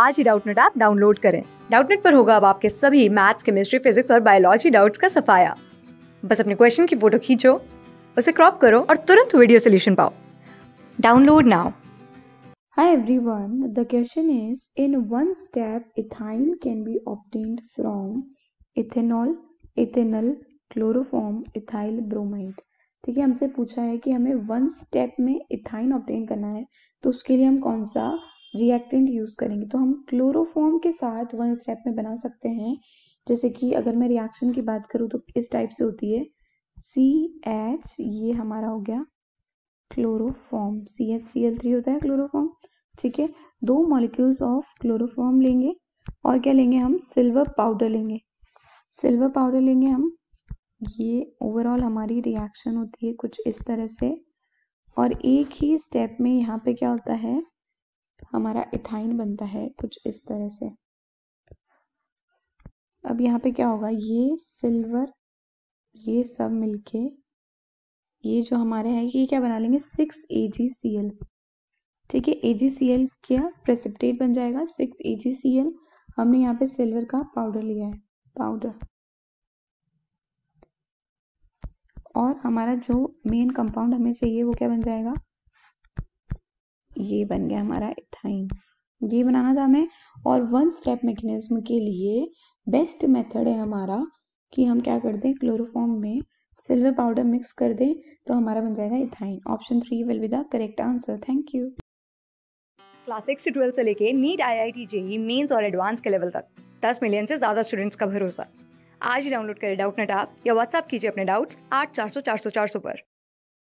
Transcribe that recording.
आज ही Doubtnut app download करें डाउटनेट पर होगा अब आपके सभी मैथ्स केमिस्ट्री फिजिक्स और बायोलॉजी डाउट्स का सफाया बस अपने क्वेश्चन की फोटो खींचो उसे क्रॉप करो और तुरंत वीडियो सोल्यूशन पाओ download now Hi everyone, the question is in one step ethyne can be obtained from ethanol, ethanol, chloroform, ethyl bromide. ठीक है हमसे पूछा है कि हमें वन स्टेप में इथाइन ऑप्टेन करना है तो उसके लिए हम कौन सा रिएक्टेंट यूज़ करेंगे तो हम क्लोरोफॉर्म के साथ वन स्टेप में बना सकते हैं जैसे कि अगर मैं रिएक्शन की बात करूँ तो इस टाइप से होती है सी एच ये हमारा हो गया chloroform C H C L three होता है क्लोरोफॉर्म ठीक है दो मॉलिक्यूल्स ऑफ क्लोरोफॉर्म लेंगे और क्या लेंगे हम सिल्वर पाउडर लेंगे सिल्वर पाउडर लेंगे हम ये ओवरऑल हमारी रिएक्शन होती है कुछ इस तरह से और एक ही स्टेप में यहाँ पे क्या होता है हमारा इथाइन बनता है कुछ इस तरह से अब यहाँ पे क्या होगा ये सिल्वर ये सब मिलके ये जो हमारे हैं ये क्या बना लेंगे सिक्स ए जी सी एल ठीक है ए जी सी एल क्या प्रेसिप्टेट बन जाएगा सिक्स ए जी सी एल हमने यहाँ पे सिल्वर का पाउडर लिया है पाउडर और हमारा जो मेन कंपाउंड हमें चाहिए वो क्या बन जाएगा ये बन गया हमारा इथाइन ये बनाना था हमें और वन स्टेप मैकेनिज्म के लिए बेस्ट मेथड है हमारा कि हम क्या कर दें क्लोरोफॉर्म में सिल्वर पाउडर मिक्स कर दें तो हमारा बन जाएगा ethyne option three will be the correct answer thank you class six से ट्वेल्थ से लेके NEET I I T JEE Mains और एडवांस के लेवल तक दस मिलियन से ज़्यादा स्टूडेंट्स का भरोसा आज ही डाउनलोड करें डाउट नेट आप या व्हाट्सअप कीजिए अपने डाउट्स आठ चार सौ चार सौ चार सौ पर